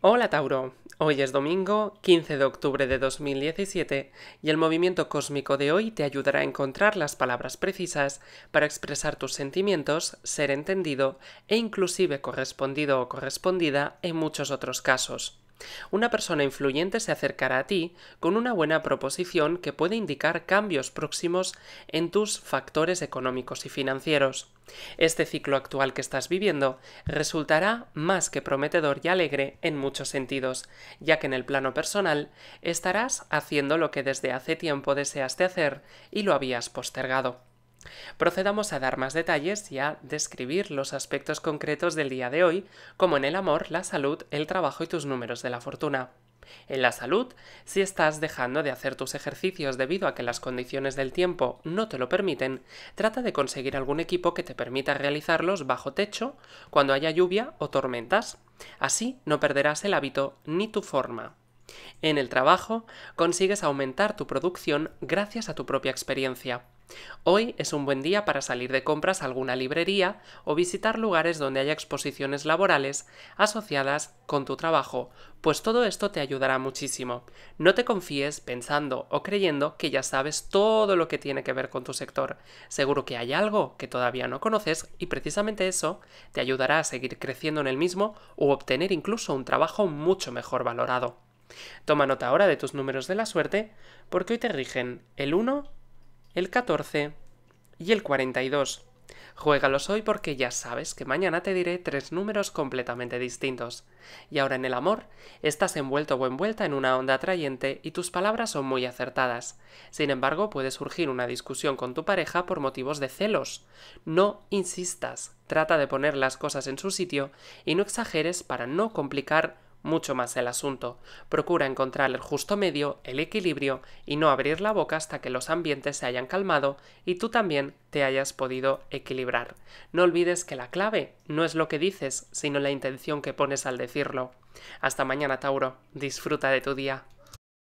Hola Tauro, hoy es domingo 15 de octubre de 2017 y el movimiento cósmico de hoy te ayudará a encontrar las palabras precisas para expresar tus sentimientos, ser entendido e inclusive correspondido o correspondida en muchos otros casos. Una persona influyente se acercará a ti con una buena proposición que puede indicar cambios próximos en tus factores económicos y financieros. Este ciclo actual que estás viviendo resultará más que prometedor y alegre en muchos sentidos, ya que en el plano personal estarás haciendo lo que desde hace tiempo deseaste hacer y lo habías postergado. Procedamos a dar más detalles y a describir los aspectos concretos del día de hoy, como en el amor, la salud, el trabajo y tus números de la fortuna. En la salud, si estás dejando de hacer tus ejercicios debido a que las condiciones del tiempo no te lo permiten, trata de conseguir algún equipo que te permita realizarlos bajo techo, cuando haya lluvia o tormentas. Así no perderás el hábito ni tu forma. En el trabajo consigues aumentar tu producción gracias a tu propia experiencia. Hoy es un buen día para salir de compras a alguna librería o visitar lugares donde haya exposiciones laborales asociadas con tu trabajo, pues todo esto te ayudará muchísimo. No te confíes pensando o creyendo que ya sabes todo lo que tiene que ver con tu sector. Seguro que hay algo que todavía no conoces y precisamente eso te ayudará a seguir creciendo en el mismo o obtener incluso un trabajo mucho mejor valorado. Toma nota ahora de tus números de la suerte, porque hoy te rigen el 1, el 14 y el 42. Juégalos hoy porque ya sabes que mañana te diré tres números completamente distintos. Y ahora en el amor, estás envuelto o envuelta en una onda atrayente y tus palabras son muy acertadas. Sin embargo, puede surgir una discusión con tu pareja por motivos de celos. No insistas, trata de poner las cosas en su sitio y no exageres para no complicar mucho más el asunto. Procura encontrar el justo medio, el equilibrio y no abrir la boca hasta que los ambientes se hayan calmado y tú también te hayas podido equilibrar. No olvides que la clave no es lo que dices, sino la intención que pones al decirlo. Hasta mañana, Tauro. Disfruta de tu día.